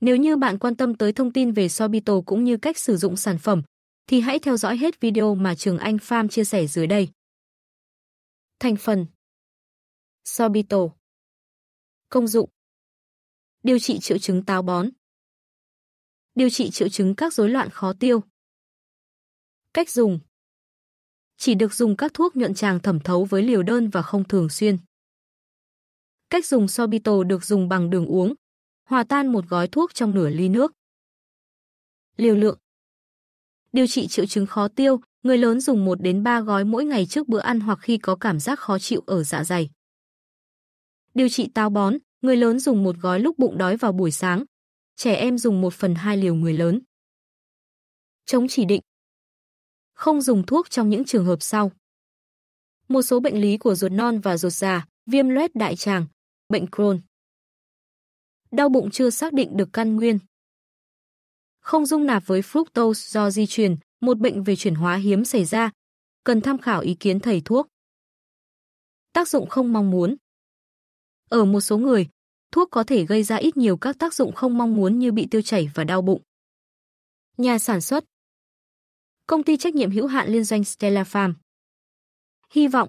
Nếu như bạn quan tâm tới thông tin về Sorbitol cũng như cách sử dụng sản phẩm, thì hãy theo dõi hết video mà Trường Anh Farm chia sẻ dưới đây. Thành phần Sorbitol Công dụng Điều trị triệu chứng táo bón Điều trị triệu chứng các rối loạn khó tiêu Cách dùng Chỉ được dùng các thuốc nhuận tràng thẩm thấu với liều đơn và không thường xuyên. Cách dùng sorbitol được dùng bằng đường uống, hòa tan một gói thuốc trong nửa ly nước. Liều lượng Điều trị triệu chứng khó tiêu, người lớn dùng 1 đến 3 gói mỗi ngày trước bữa ăn hoặc khi có cảm giác khó chịu ở dạ dày. Điều trị táo bón, người lớn dùng một gói lúc bụng đói vào buổi sáng. Trẻ em dùng 1 phần 2 liều người lớn. Chống chỉ định Không dùng thuốc trong những trường hợp sau. Một số bệnh lý của ruột non và ruột già, viêm loét đại tràng, bệnh Crohn đau bụng chưa xác định được căn nguyên. Không dung nạp với fructose do di truyền, một bệnh về chuyển hóa hiếm xảy ra, cần tham khảo ý kiến thầy thuốc. Tác dụng không mong muốn Ở một số người, thuốc có thể gây ra ít nhiều các tác dụng không mong muốn như bị tiêu chảy và đau bụng. Nhà sản xuất Công ty trách nhiệm hữu hạn liên doanh Stella Farm Hy vọng